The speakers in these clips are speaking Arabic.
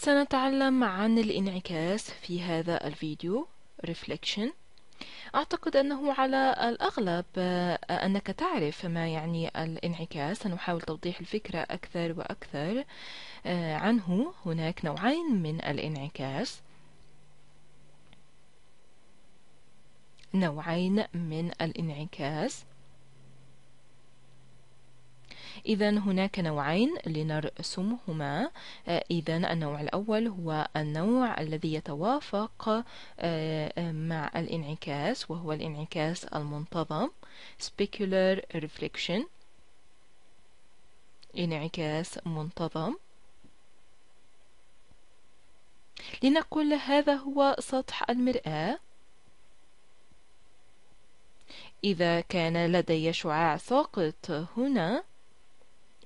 سنتعلم عن الانعكاس في هذا الفيديو reflection أعتقد أنه على الأغلب آه، أنك تعرف ما يعني الانعكاس سنحاول توضيح الفكرة أكثر وأكثر آه، عنه هناك نوعين من الانعكاس نوعين من الانعكاس إذا هناك نوعين لنرسمهما آه، إذا النوع الأول هو النوع الذي يتوافق آه، مع الانعكاس وهو الانعكاس المنتظم specular reflection انعكاس منتظم لنقل هذا هو سطح المرآة إذا كان لدي شعاع ساقط هنا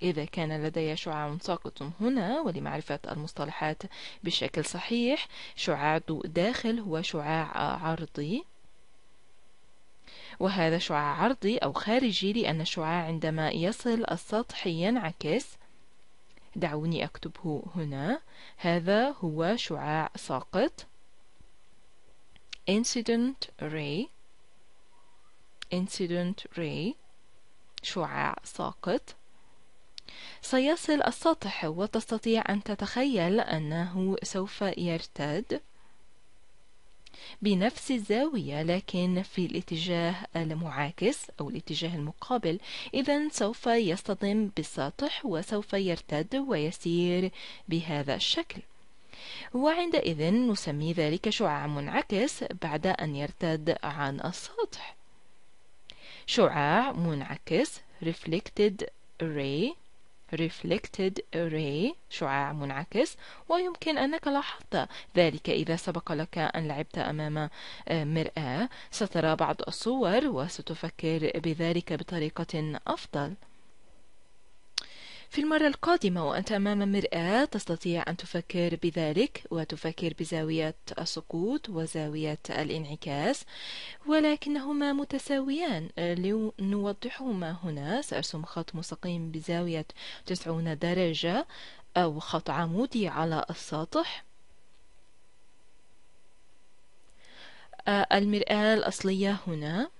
إذا كان لدي شعاع ساقط هنا ولمعرفة المصطلحات بشكل صحيح شعاع ضوء داخل هو شعاع عرضي وهذا شعاع عرضي أو خارجي لأن الشعاع عندما يصل السطح ينعكس دعوني أكتبه هنا هذا هو شعاع ساقط incident ray incident ray شعاع ساقط سيصل السطح وتستطيع أن تتخيل أنه سوف يرتد بنفس الزاوية لكن في الاتجاه المعاكس أو الاتجاه المقابل إذا سوف يصطدم بالسطح وسوف يرتد ويسير بهذا الشكل وعندئذ نسمي ذلك شعاع منعكس بعد أن يرتد عن السطح شعاع منعكس reflected ray reflected array شعاع منعكس ويمكن أنك لاحظت ذلك إذا سبق لك أن لعبت أمام آه، مرآة سترى بعض الصور وستفكر بذلك بطريقة أفضل في المرة القادمة وأنت أمام مرآة تستطيع أن تفكر بذلك وتفكر بزاوية السقوط وزاوية الانعكاس ولكنهما متساويان لنوضحهما هنا سأرسم خط مستقيم بزاوية 90 درجة أو خط عمودي على السطح آه، المرآة الأصلية هنا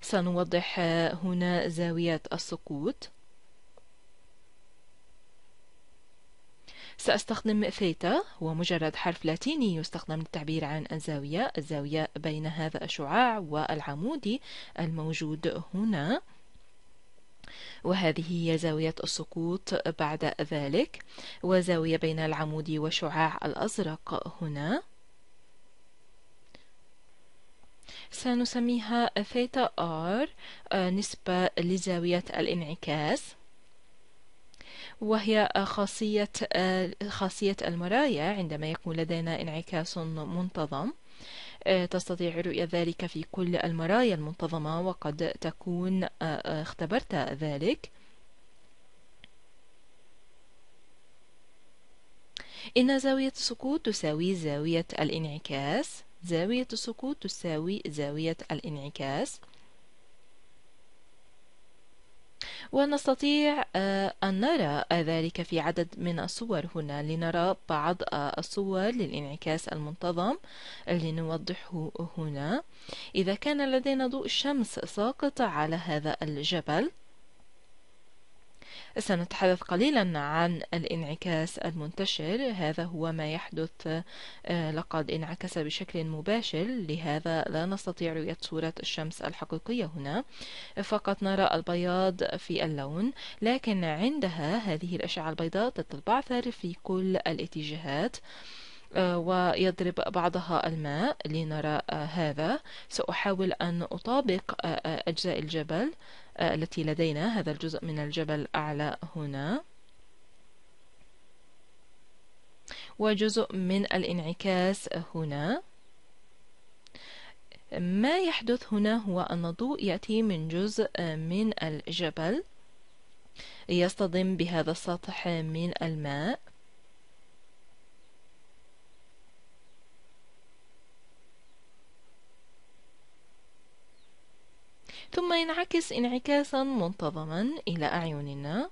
سنوضح هنا زاوية السقوط سأستخدم ثيتا هو مجرد حرف لاتيني يستخدم للتعبير عن الزاوية الزاوية بين هذا الشعاع والعمود الموجود هنا وهذه هي زاوية السقوط بعد ذلك وزاوية بين العمود وشعاع الأزرق هنا سنسميها ثيتا آر آه، نسبة لزاوية الانعكاس وهي خاصية آه، خاصية المرايا عندما يكون لدينا انعكاس منتظم آه، تستطيع رؤية ذلك في كل المرايا المنتظمة وقد تكون آه، اختبرت ذلك إن زاوية السقوط تساوي زاوية الانعكاس زاوية السقوط تساوي زاوية الانعكاس ونستطيع آه، أن نرى ذلك في عدد من الصور هنا لنرى بعض آه، الصور للانعكاس المنتظم نوضحه هنا إذا كان لدينا ضوء الشمس ساقط على هذا الجبل سنتحدث قليلا عن الانعكاس المنتشر هذا هو ما يحدث آه، لقد انعكس بشكل مباشر لهذا لا نستطيع رؤية صورة الشمس الحقيقية هنا فقط نرى البياض في اللون لكن عندها هذه الأشعة البيضاء تتبعثر في كل الاتجاهات آه، ويضرب بعضها الماء لنرى آه، هذا سأحاول أن أطابق أجزاء الجبل التي لدينا هذا الجزء من الجبل أعلى هنا وجزء من الانعكاس هنا ما يحدث هنا هو أن الضوء يأتي من جزء من الجبل يصطدم بهذا السطح من الماء ثم ينعكس انعكاسا منتظما إلى أعيننا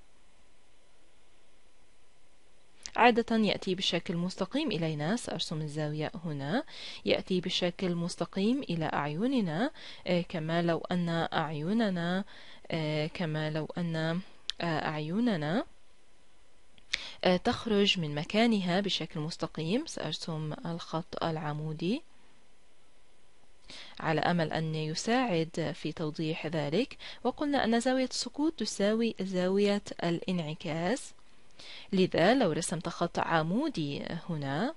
عادة يأتي بشكل مستقيم إلينا سأرسم الزاوية هنا يأتي بشكل مستقيم إلى أعيننا آه، كما لو أن أعيننا آه، كما لو أن آه، أعيننا تخرج من مكانها بشكل مستقيم سأرسم الخط العمودي على أمل أن يساعد في توضيح ذلك وقلنا أن زاوية السقوط تساوي زاوية الانعكاس لذا لو رسمت خط عمودي هنا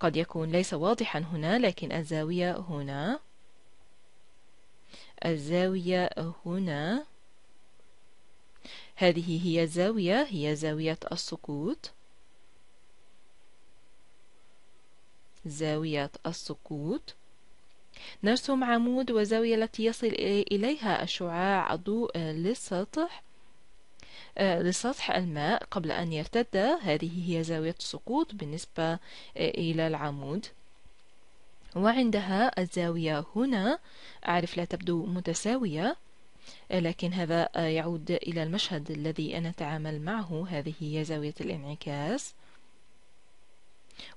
قد يكون ليس واضحا هنا لكن الزاوية هنا الزاوية هنا هذه هي الزاوية هي زاوية السقوط زاوية السقوط نرسم عمود وزاوية التي يصل إليها الشعاع الضوء آه، للسطح آه، لسطح الماء قبل أن يرتد هذه هي زاوية السقوط بالنسبة آه، إلى العمود وعندها الزاوية هنا أعرف لا تبدو متساوية لكن هذا يعود إلى المشهد الذي أنا أتعامل معه هذه هي زاوية الانعكاس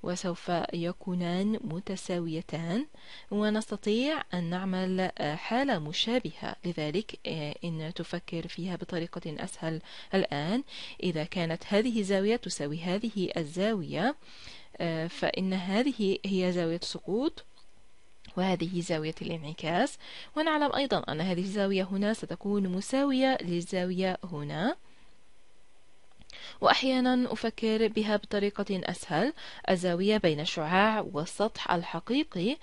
وسوف يكونان متساويتان ونستطيع أن نعمل آه، حالة مشابهة لذلك آه، إن تفكر فيها بطريقة أسهل الآن إذا كانت هذه الزاوية تساوي هذه الزاوية آه، فإن هذه هي زاوية سقوط وهذه زاوية الانعكاس ونعلم أيضا أن هذه الزاوية هنا ستكون مساوية للزاوية هنا وأحيانا أفكر بها بطريقة أسهل الزاوية بين الشعاع والسطح الحقيقي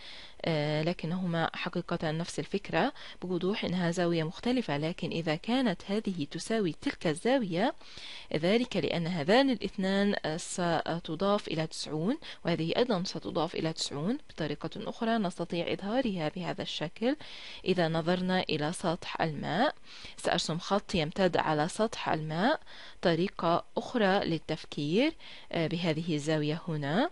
آه، لكنهما حقيقة نفس الفكرة بوضوح أنها زاوية مختلفة لكن إذا كانت هذه تساوي تلك الزاوية ذلك لأن هذان الاثنان ستضاف إلى 90 وهذه أيضا ستضاف إلى 90 بطريقة أخرى نستطيع إظهارها بهذا الشكل إذا نظرنا إلى سطح الماء سأرسم خط يمتد على سطح الماء طريقة أخرى للتفكير آه، بهذه الزاوية هنا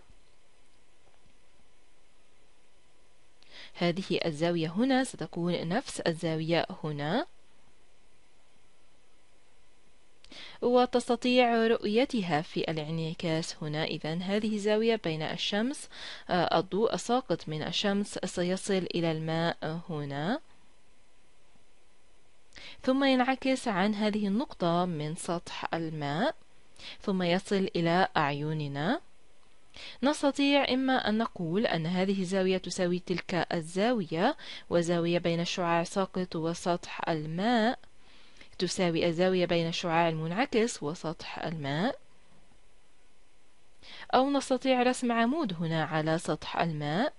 هذه الزاوية هنا ستكون نفس الزاوية هنا وتستطيع رؤيتها في الانعكاس هنا إذا هذه الزاوية بين الشمس آه، الضوء الساقط من الشمس سيصل إلى الماء هنا ثم ينعكس عن هذه النقطة من سطح الماء ثم يصل إلى أعيننا نستطيع إما أن نقول أن هذه الزاوية تساوي تلك الزاوية وزاوية بين الشعاع الساقط وسطح الماء تساوي الزاوية بين الشعاع المنعكس وسطح الماء أو نستطيع رسم عمود هنا على سطح الماء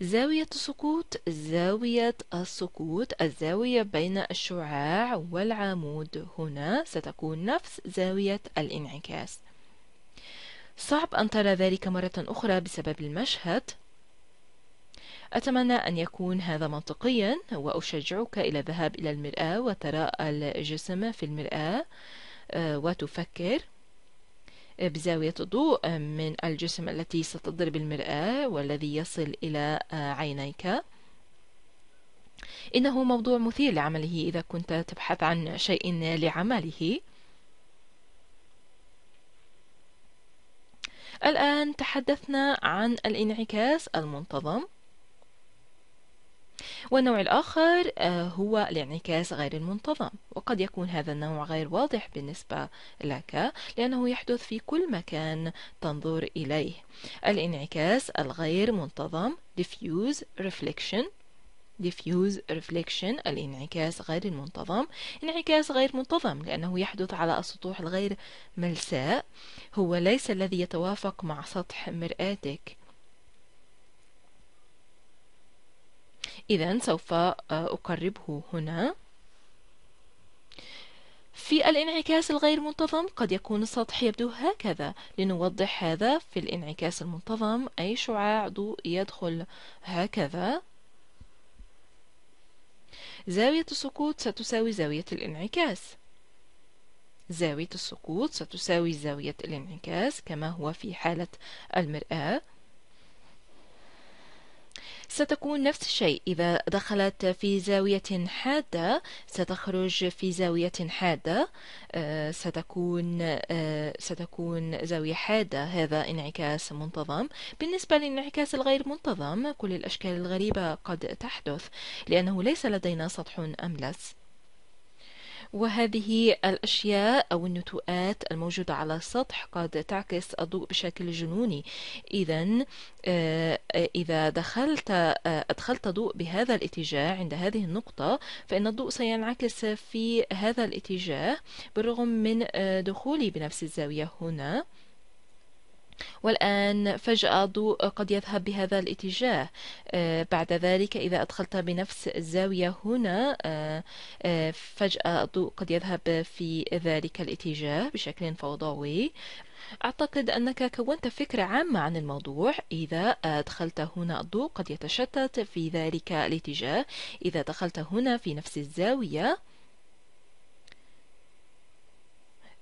زاوية السقوط زاوية السقوط الزاوية بين الشعاع والعمود هنا ستكون نفس زاوية الانعكاس صعب أن ترى ذلك مرة أخرى بسبب المشهد أتمنى أن يكون هذا منطقيا وأشجعك إلى الذهاب إلى المرآة وترى الجسم في المرآة آه، وتفكر بزاوية الضوء آه، من الجسم التي ستضرب المرآة والذي يصل إلى آه، عينيك إنه موضوع مثير لعمله إذا كنت تبحث عن شيء لعمله الآن تحدثنا عن الانعكاس المنتظم والنوع الآخر آه، هو الانعكاس غير المنتظم وقد يكون هذا النوع غير واضح بالنسبة لك لأنه يحدث في كل مكان تنظر إليه الانعكاس الغير منتظم diffuse reflection diffuse reflection الانعكاس غير المنتظم انعكاس غير منتظم لأنه يحدث على السطوح الغير ملساء هو ليس الذي يتوافق مع سطح مرآتك إذا سوف آه، أقربه هنا في الانعكاس الغير منتظم قد يكون السطح يبدو هكذا لنوضح هذا في الانعكاس المنتظم أي شعاع ضوء يدخل هكذا زاوية السقوط ستساوي زاوية الانعكاس زاوية السقوط ستساوي زاوية الانعكاس كما هو في حالة المرآة ستكون نفس الشيء إذا دخلت في زاوية حادة ستخرج في زاوية حادة آه، ستكون آه، ستكون زاوية حادة هذا انعكاس منتظم بالنسبة للانعكاس الغير منتظم كل الأشكال الغريبة قد تحدث لأنه ليس لدينا سطح أملس وهذه الأشياء أو النتوءات الموجودة على السطح قد تعكس الضوء بشكل جنوني إذا آه، إذا دخلت آه، أدخلت ضوء بهذا الاتجاه عند هذه النقطة فإن الضوء سينعكس في هذا الاتجاه بالرغم من آه، دخولي بنفس الزاوية هنا والآن فجأة الضوء قد يذهب بهذا الاتجاه آه، بعد ذلك إذا أدخلت بنفس الزاوية هنا آه، آه، فجأة الضوء قد يذهب في ذلك الاتجاه بشكل فوضوي أعتقد أنك كونت فكرة عامة عن الموضوع إذا أدخلت هنا الضوء قد يتشتت في ذلك الاتجاه إذا دخلت هنا في نفس الزاوية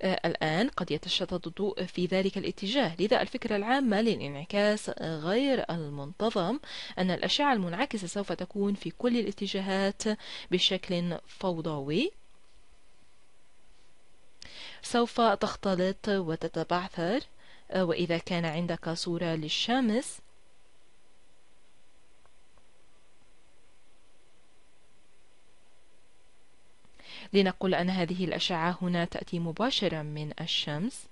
آه، الآن قد يتشتت الضوء في ذلك الاتجاه لذا الفكرة العامة للانعكاس غير المنتظم أن الأشعة المنعكسة سوف تكون في كل الاتجاهات بشكل فوضوي سوف تختلط وتتبعثر آه، وإذا كان عندك صورة للشمس لنقول أن هذه الأشعة هنا تأتي مباشرة من الشمس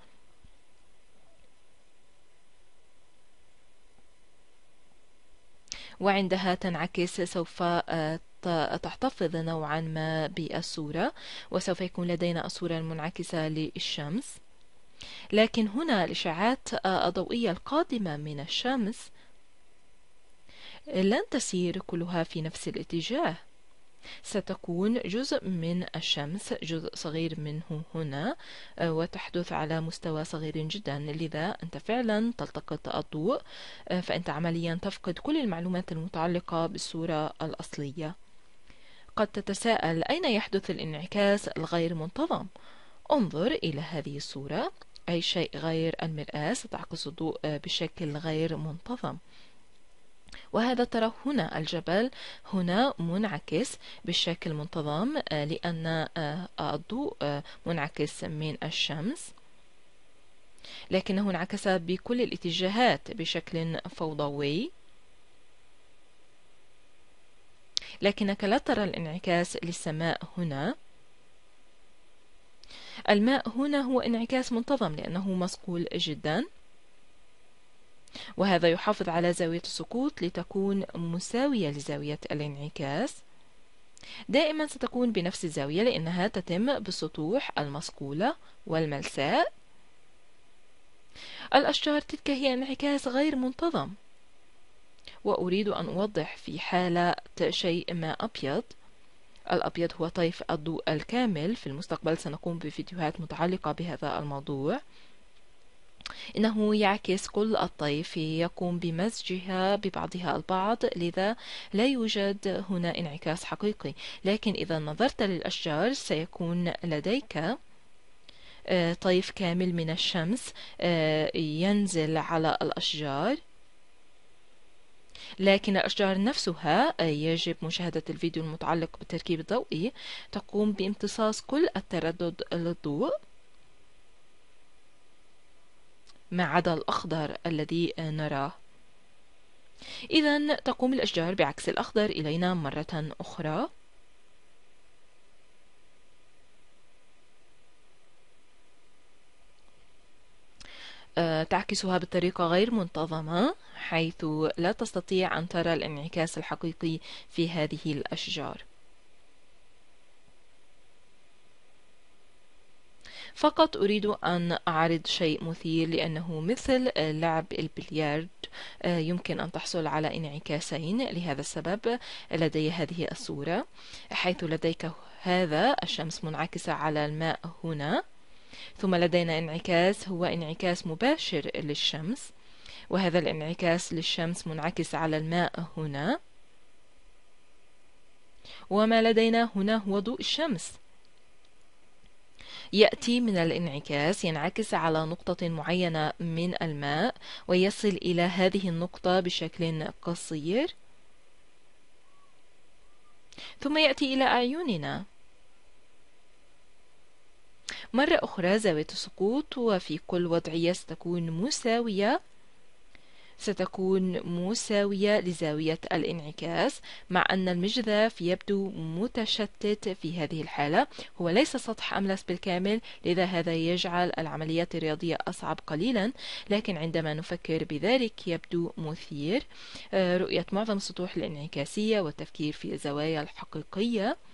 وعندها تنعكس سوف آه، تحتفظ نوعا ما بالصورة وسوف يكون لدينا الصورة المنعكسة للشمس لكن هنا الإشعاعات آه، الضوئية القادمة من الشمس لن تسير كلها في نفس الاتجاه ستكون جزء من الشمس جزء صغير منه هنا آه، وتحدث على مستوى صغير جدا لذا أنت فعلا تلتقط الضوء آه، فأنت عمليا تفقد كل المعلومات المتعلقة بالصورة الأصلية قد تتساءل أين يحدث الانعكاس الغير منتظم انظر إلى هذه الصورة أي شيء غير المرآة ستعكس الضوء آه، بشكل غير منتظم وهذا ترى هنا الجبل هنا منعكس بشكل منتظم آه، لأن الضوء آه، آه، منعكس من الشمس لكنه انعكس بكل الاتجاهات بشكل فوضوي لكنك لا ترى الانعكاس للسماء هنا الماء هنا هو انعكاس منتظم لأنه مصقول جدا وهذا يحافظ على زاوية السقوط لتكون مساوية لزاوية الانعكاس دائما ستكون بنفس الزاوية لأنها تتم بسطوح المصقولة والملساء الأشجار تلك هي انعكاس غير منتظم وأريد أن أوضح في حالة شيء ما أبيض الأبيض هو طيف الضوء الكامل في المستقبل سنقوم بفيديوهات متعلقة بهذا الموضوع إنه يعكس كل الطيف يقوم بمزجها ببعضها البعض لذا لا يوجد هنا انعكاس حقيقي لكن إذا نظرت للأشجار سيكون لديك آه، طيف كامل من الشمس آه، ينزل على الأشجار لكن الأشجار نفسها آه، يجب مشاهدة الفيديو المتعلق بالتركيب الضوئي تقوم بامتصاص كل التردد للضوء ما عدا الأخضر الذي نراه إذا تقوم الأشجار بعكس الأخضر إلينا مرة أخرى آه، تعكسها بطريقة غير منتظمة حيث لا تستطيع أن ترى الانعكاس الحقيقي في هذه الأشجار فقط أريد أن أعرض شيء مثير لأنه مثل لعب البليارد آه، يمكن أن تحصل على انعكاسين لهذا السبب لدي هذه الصورة حيث لديك هذا الشمس منعكسة على الماء هنا ثم لدينا انعكاس هو انعكاس مباشر للشمس وهذا الانعكاس للشمس منعكس على الماء هنا وما لدينا هنا هو ضوء الشمس يأتي من الانعكاس ينعكس على نقطة معينة من الماء ويصل إلى هذه النقطة بشكل قصير ثم يأتي إلى أعيننا مرة أخرى زاوية السقوط وفي كل وضعية ستكون مساوية ستكون مساوية لزاوية الانعكاس مع أن المجذاف يبدو متشتت في هذه الحالة هو ليس سطح أملس بالكامل لذا هذا يجعل العمليات الرياضية أصعب قليلا لكن عندما نفكر بذلك يبدو مثير آه، رؤية معظم السطوح الانعكاسية والتفكير في الزوايا الحقيقية